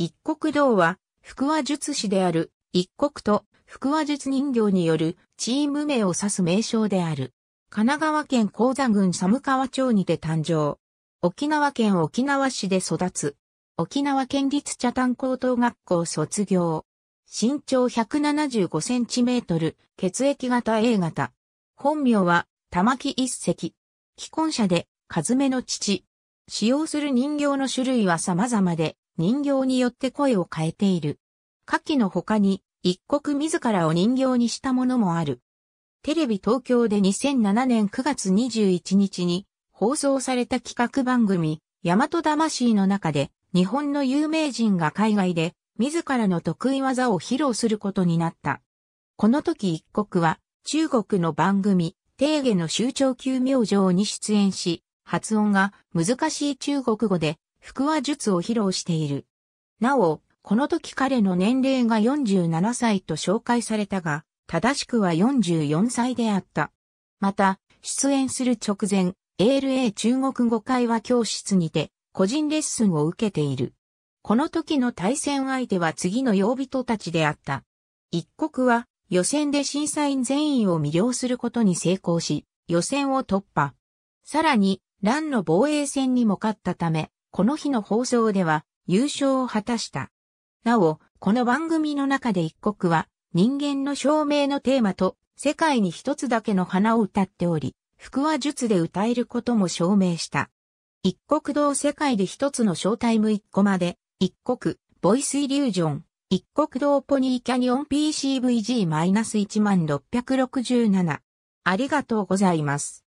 一国道は、福和術師である、一国と福和術人形によるチーム名を指す名称である。神奈川県高座郡寒川町にて誕生。沖縄県沖縄市で育つ。沖縄県立茶炭高等学校卒業。身長175センチメートル、血液型 A 型。本名は、玉木一石。既婚者で、和めの父。使用する人形の種類は様々で、人形によって声を変えている。下記の他に、一国自らを人形にしたものもある。テレビ東京で2007年9月21日に放送された企画番組、大和魂の中で、日本の有名人が海外で、自らの得意技を披露することになった。この時一国は、中国の番組、定下の集長級明星に出演し、発音が難しい中国語で腹話術を披露している。なお、この時彼の年齢が47歳と紹介されたが、正しくは44歳であった。また、出演する直前、ALA 中国語会話教室にて、個人レッスンを受けている。この時の対戦相手は次の曜人たちであった。一国は、予選で審査員全員を魅了することに成功し、予選を突破。さらに、乱の防衛戦にも勝ったため、この日の放送では優勝を果たした。なお、この番組の中で一国は人間の証明のテーマと世界に一つだけの花を歌っており、福話術で歌えることも証明した。一国同世界で一つのショータイム一個まで、一国、ボイスイリュージョン、一国道ポニーキャニオン PCVG-1667。ありがとうございます。